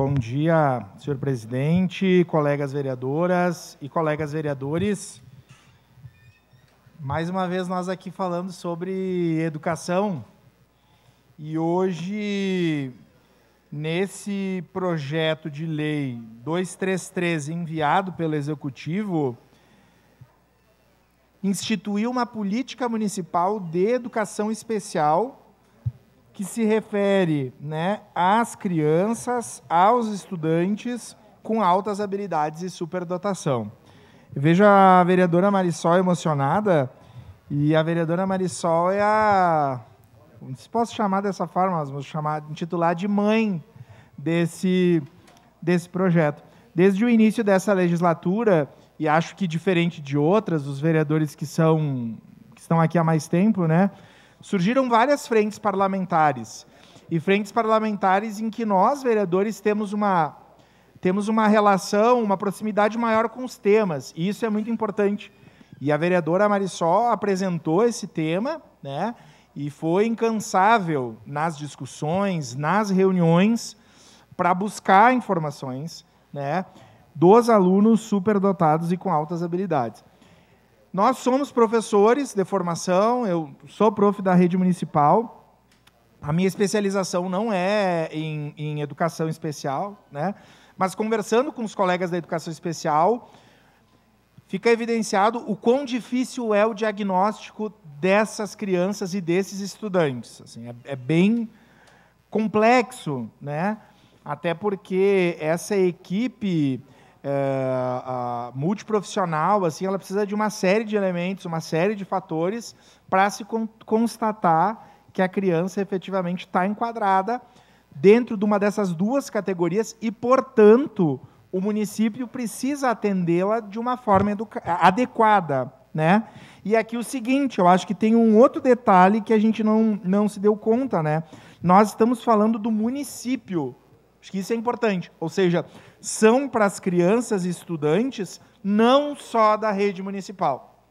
Bom dia, senhor presidente, colegas vereadoras e colegas vereadores. Mais uma vez nós aqui falando sobre educação e hoje nesse projeto de lei 233 enviado pelo executivo instituiu uma política municipal de educação especial que se refere né, às crianças, aos estudantes com altas habilidades e superdotação. Eu vejo a vereadora Marisol emocionada, e a vereadora Marisol é a. Não se posso chamar dessa forma, mas vou chamar, intitular de mãe desse, desse projeto. Desde o início dessa legislatura, e acho que diferente de outras, os vereadores que são que estão aqui há mais tempo, né? surgiram várias frentes parlamentares. E frentes parlamentares em que nós, vereadores, temos uma, temos uma relação, uma proximidade maior com os temas. E isso é muito importante. E a vereadora Marisol apresentou esse tema, né? E foi incansável nas discussões, nas reuniões, para buscar informações, né? Dos alunos superdotados e com altas habilidades. Nós somos professores de formação, eu sou prof da rede municipal. A minha especialização não é em, em educação especial, né? mas conversando com os colegas da educação especial, fica evidenciado o quão difícil é o diagnóstico dessas crianças e desses estudantes. Assim, é, é bem complexo, né? até porque essa equipe é, multiprofissional, assim, ela precisa de uma série de elementos, uma série de fatores para se con constatar que a criança efetivamente está enquadrada dentro de uma dessas duas categorias e, portanto, o município precisa atendê-la de uma forma adequada. Né? E aqui o seguinte, eu acho que tem um outro detalhe que a gente não, não se deu conta. Né? Nós estamos falando do município Acho que isso é importante. Ou seja, são para as crianças e estudantes não só da rede municipal.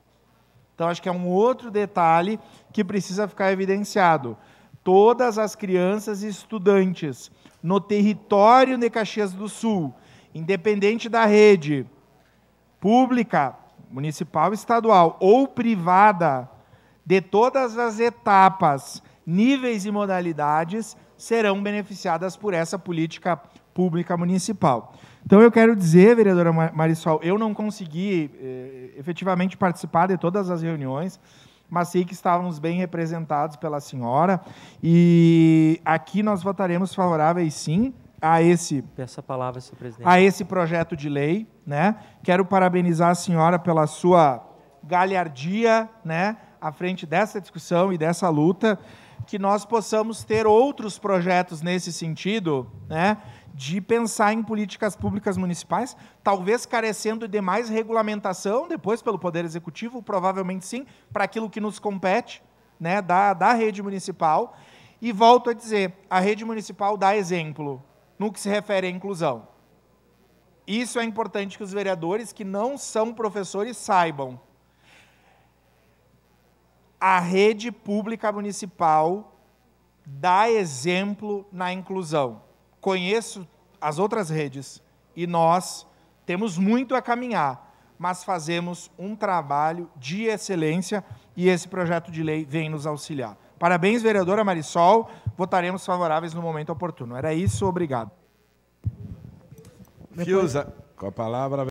Então, acho que é um outro detalhe que precisa ficar evidenciado. Todas as crianças e estudantes no território de Caxias do Sul, independente da rede pública, municipal, estadual ou privada, de todas as etapas níveis e modalidades serão beneficiadas por essa política pública municipal. Então, eu quero dizer, vereadora Marisol, eu não consegui eh, efetivamente participar de todas as reuniões, mas sei que estávamos bem representados pela senhora. E aqui nós votaremos favoráveis, sim, a esse Peço a palavra, senhor presidente. a esse projeto de lei, né? Quero parabenizar a senhora pela sua galhardia, né, à frente dessa discussão e dessa luta que nós possamos ter outros projetos nesse sentido, né? de pensar em políticas públicas municipais, talvez carecendo de mais regulamentação depois pelo Poder Executivo, provavelmente sim, para aquilo que nos compete, né, da, da rede municipal. E volto a dizer, a rede municipal dá exemplo no que se refere à inclusão. Isso é importante que os vereadores que não são professores saibam a rede pública municipal dá exemplo na inclusão. Conheço as outras redes e nós temos muito a caminhar, mas fazemos um trabalho de excelência e esse projeto de lei vem nos auxiliar. Parabéns, vereadora Marisol. Votaremos favoráveis no momento oportuno. Era isso, obrigado. Fiuza, com a palavra.